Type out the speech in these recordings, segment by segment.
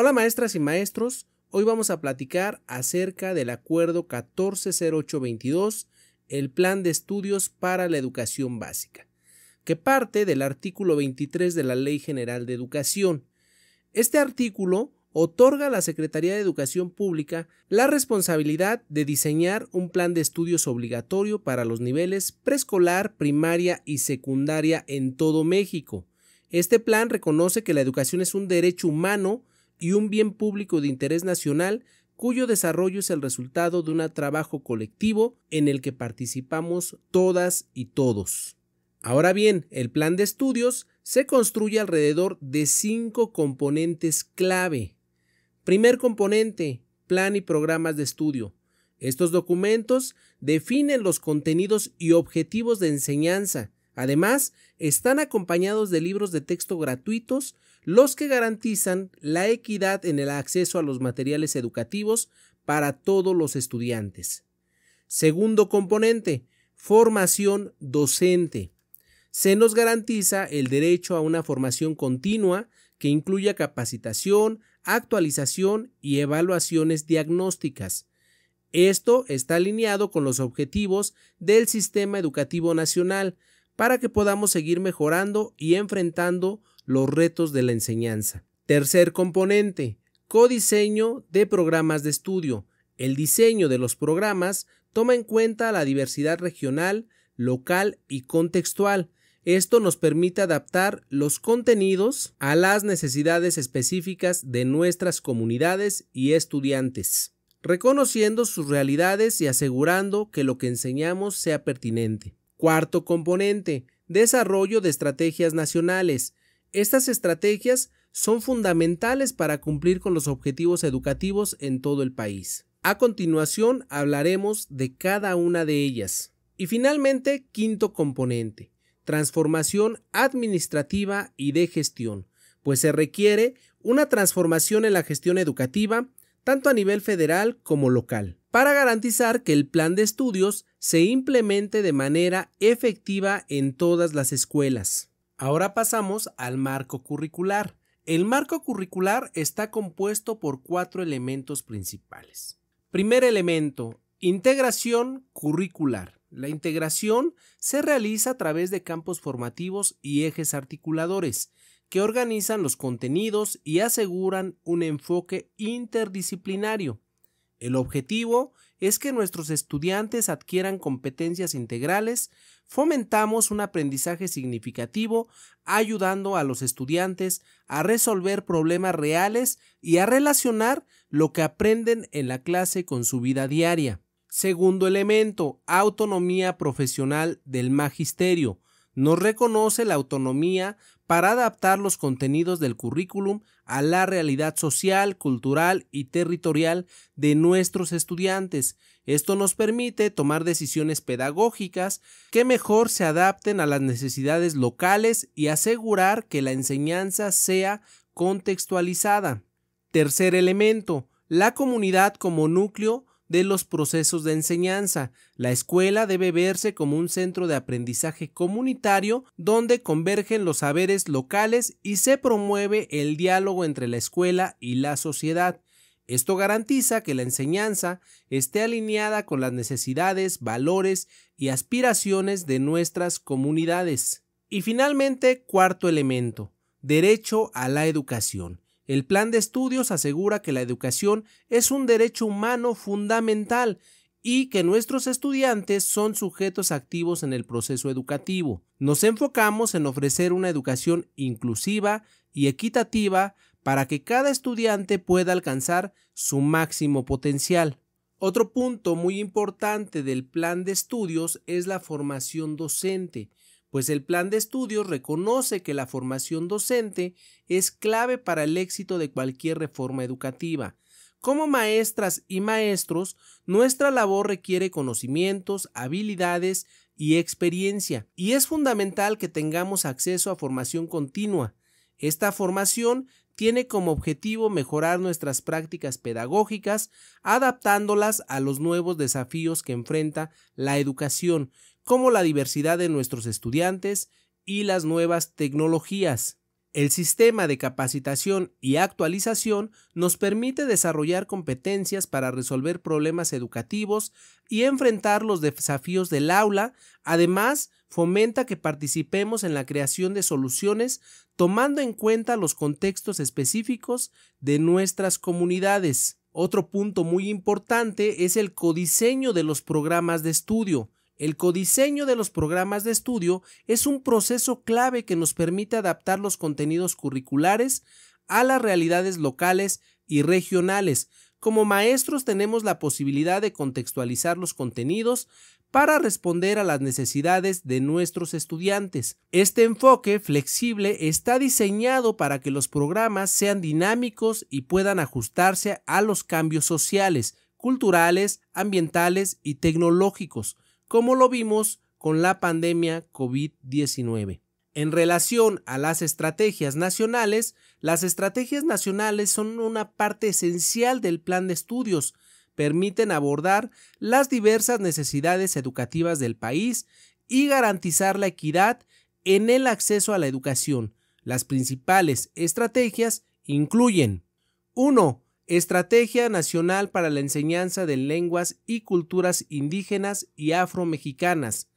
Hola maestras y maestros, hoy vamos a platicar acerca del acuerdo 140822, el plan de estudios para la educación básica, que parte del artículo 23 de la Ley General de Educación. Este artículo otorga a la Secretaría de Educación Pública la responsabilidad de diseñar un plan de estudios obligatorio para los niveles preescolar, primaria y secundaria en todo México. Este plan reconoce que la educación es un derecho humano y un bien público de interés nacional cuyo desarrollo es el resultado de un trabajo colectivo en el que participamos todas y todos. Ahora bien, el plan de estudios se construye alrededor de cinco componentes clave. Primer componente, plan y programas de estudio. Estos documentos definen los contenidos y objetivos de enseñanza. Además, están acompañados de libros de texto gratuitos los que garantizan la equidad en el acceso a los materiales educativos para todos los estudiantes. Segundo componente, formación docente. Se nos garantiza el derecho a una formación continua que incluya capacitación, actualización y evaluaciones diagnósticas. Esto está alineado con los objetivos del Sistema Educativo Nacional para que podamos seguir mejorando y enfrentando los retos de la enseñanza. Tercer componente, codiseño de programas de estudio. El diseño de los programas toma en cuenta la diversidad regional, local y contextual. Esto nos permite adaptar los contenidos a las necesidades específicas de nuestras comunidades y estudiantes, reconociendo sus realidades y asegurando que lo que enseñamos sea pertinente. Cuarto componente, desarrollo de estrategias nacionales. Estas estrategias son fundamentales para cumplir con los objetivos educativos en todo el país. A continuación hablaremos de cada una de ellas. Y finalmente, quinto componente, transformación administrativa y de gestión, pues se requiere una transformación en la gestión educativa, tanto a nivel federal como local, para garantizar que el plan de estudios se implemente de manera efectiva en todas las escuelas. Ahora pasamos al marco curricular. El marco curricular está compuesto por cuatro elementos principales. Primer elemento, integración curricular. La integración se realiza a través de campos formativos y ejes articuladores que organizan los contenidos y aseguran un enfoque interdisciplinario. El objetivo es que nuestros estudiantes adquieran competencias integrales, fomentamos un aprendizaje significativo, ayudando a los estudiantes a resolver problemas reales y a relacionar lo que aprenden en la clase con su vida diaria. Segundo elemento, autonomía profesional del magisterio nos reconoce la autonomía para adaptar los contenidos del currículum a la realidad social, cultural y territorial de nuestros estudiantes. Esto nos permite tomar decisiones pedagógicas que mejor se adapten a las necesidades locales y asegurar que la enseñanza sea contextualizada. Tercer elemento, la comunidad como núcleo de los procesos de enseñanza. La escuela debe verse como un centro de aprendizaje comunitario donde convergen los saberes locales y se promueve el diálogo entre la escuela y la sociedad. Esto garantiza que la enseñanza esté alineada con las necesidades, valores y aspiraciones de nuestras comunidades. Y finalmente, cuarto elemento, derecho a la educación. El plan de estudios asegura que la educación es un derecho humano fundamental y que nuestros estudiantes son sujetos activos en el proceso educativo. Nos enfocamos en ofrecer una educación inclusiva y equitativa para que cada estudiante pueda alcanzar su máximo potencial. Otro punto muy importante del plan de estudios es la formación docente pues el plan de estudios reconoce que la formación docente es clave para el éxito de cualquier reforma educativa. Como maestras y maestros, nuestra labor requiere conocimientos, habilidades y experiencia, y es fundamental que tengamos acceso a formación continua. Esta formación tiene como objetivo mejorar nuestras prácticas pedagógicas, adaptándolas a los nuevos desafíos que enfrenta la educación, como la diversidad de nuestros estudiantes y las nuevas tecnologías. El sistema de capacitación y actualización nos permite desarrollar competencias para resolver problemas educativos y enfrentar los desafíos del aula. Además, fomenta que participemos en la creación de soluciones tomando en cuenta los contextos específicos de nuestras comunidades. Otro punto muy importante es el codiseño de los programas de estudio. El codiseño de los programas de estudio es un proceso clave que nos permite adaptar los contenidos curriculares a las realidades locales y regionales. Como maestros tenemos la posibilidad de contextualizar los contenidos para responder a las necesidades de nuestros estudiantes. Este enfoque flexible está diseñado para que los programas sean dinámicos y puedan ajustarse a los cambios sociales, culturales, ambientales y tecnológicos como lo vimos con la pandemia COVID-19. En relación a las estrategias nacionales, las estrategias nacionales son una parte esencial del plan de estudios, permiten abordar las diversas necesidades educativas del país y garantizar la equidad en el acceso a la educación. Las principales estrategias incluyen 1. Estrategia Nacional para la Enseñanza de Lenguas y Culturas Indígenas y Afromexicanas.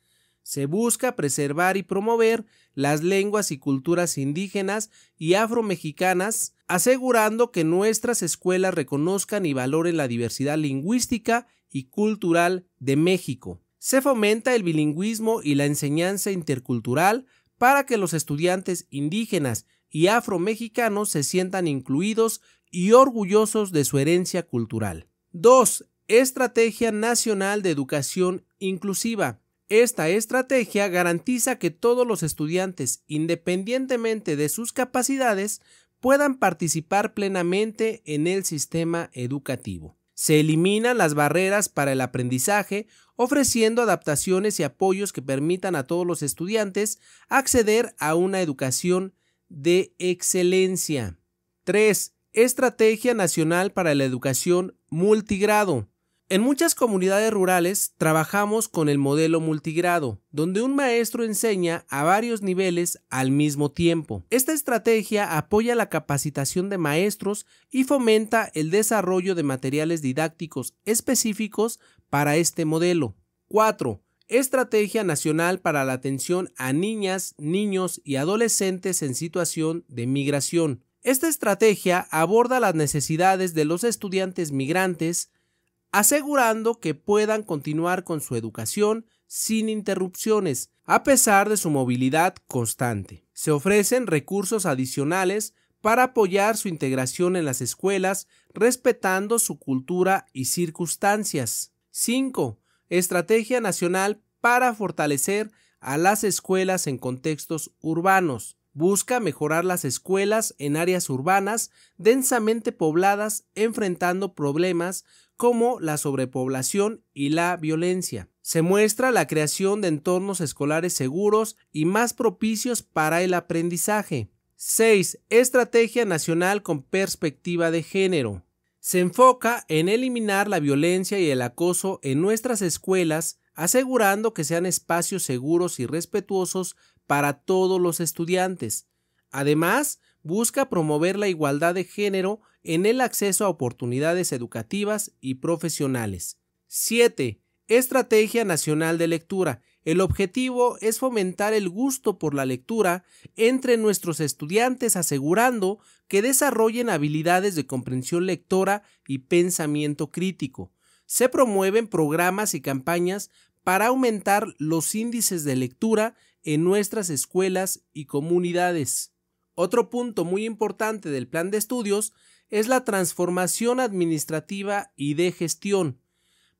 Se busca preservar y promover las lenguas y culturas indígenas y afromexicanas, asegurando que nuestras escuelas reconozcan y valoren la diversidad lingüística y cultural de México. Se fomenta el bilingüismo y la enseñanza intercultural para que los estudiantes indígenas y afromexicanos se sientan incluidos y orgullosos de su herencia cultural. 2. Estrategia Nacional de Educación Inclusiva. Esta estrategia garantiza que todos los estudiantes, independientemente de sus capacidades, puedan participar plenamente en el sistema educativo. Se eliminan las barreras para el aprendizaje, ofreciendo adaptaciones y apoyos que permitan a todos los estudiantes acceder a una educación de excelencia. 3. Estrategia Nacional para la Educación Multigrado. En muchas comunidades rurales trabajamos con el modelo multigrado, donde un maestro enseña a varios niveles al mismo tiempo. Esta estrategia apoya la capacitación de maestros y fomenta el desarrollo de materiales didácticos específicos para este modelo. 4. Estrategia Nacional para la Atención a Niñas, Niños y Adolescentes en Situación de Migración. Esta estrategia aborda las necesidades de los estudiantes migrantes, asegurando que puedan continuar con su educación sin interrupciones, a pesar de su movilidad constante. Se ofrecen recursos adicionales para apoyar su integración en las escuelas, respetando su cultura y circunstancias. 5. Estrategia Nacional para fortalecer a las escuelas en contextos urbanos busca mejorar las escuelas en áreas urbanas densamente pobladas enfrentando problemas como la sobrepoblación y la violencia. Se muestra la creación de entornos escolares seguros y más propicios para el aprendizaje. 6. Estrategia nacional con perspectiva de género. Se enfoca en eliminar la violencia y el acoso en nuestras escuelas asegurando que sean espacios seguros y respetuosos para todos los estudiantes. Además, busca promover la igualdad de género en el acceso a oportunidades educativas y profesionales. 7. Estrategia Nacional de Lectura. El objetivo es fomentar el gusto por la lectura entre nuestros estudiantes asegurando que desarrollen habilidades de comprensión lectora y pensamiento crítico se promueven programas y campañas para aumentar los índices de lectura en nuestras escuelas y comunidades. Otro punto muy importante del plan de estudios es la transformación administrativa y de gestión.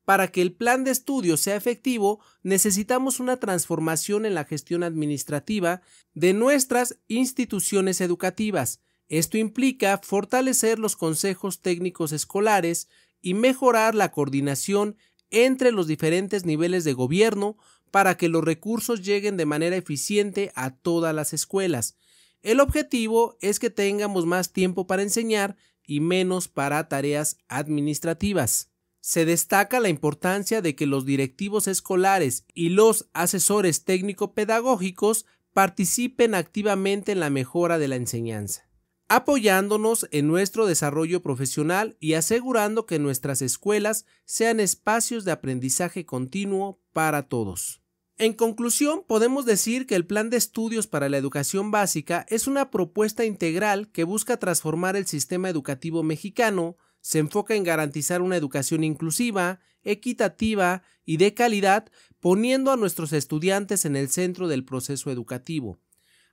Para que el plan de estudios sea efectivo, necesitamos una transformación en la gestión administrativa de nuestras instituciones educativas. Esto implica fortalecer los consejos técnicos escolares y mejorar la coordinación entre los diferentes niveles de gobierno para que los recursos lleguen de manera eficiente a todas las escuelas. El objetivo es que tengamos más tiempo para enseñar y menos para tareas administrativas. Se destaca la importancia de que los directivos escolares y los asesores técnico-pedagógicos participen activamente en la mejora de la enseñanza apoyándonos en nuestro desarrollo profesional y asegurando que nuestras escuelas sean espacios de aprendizaje continuo para todos. En conclusión, podemos decir que el Plan de Estudios para la Educación Básica es una propuesta integral que busca transformar el sistema educativo mexicano, se enfoca en garantizar una educación inclusiva, equitativa y de calidad, poniendo a nuestros estudiantes en el centro del proceso educativo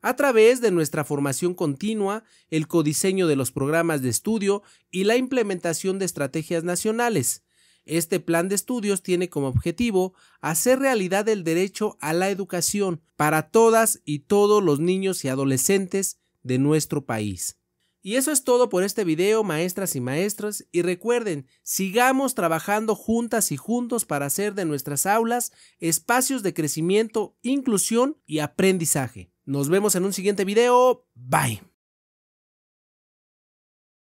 a través de nuestra formación continua, el codiseño de los programas de estudio y la implementación de estrategias nacionales. Este plan de estudios tiene como objetivo hacer realidad el derecho a la educación para todas y todos los niños y adolescentes de nuestro país. Y eso es todo por este video, maestras y maestros, y recuerden, sigamos trabajando juntas y juntos para hacer de nuestras aulas espacios de crecimiento, inclusión y aprendizaje. Nos vemos en un siguiente video. Bye.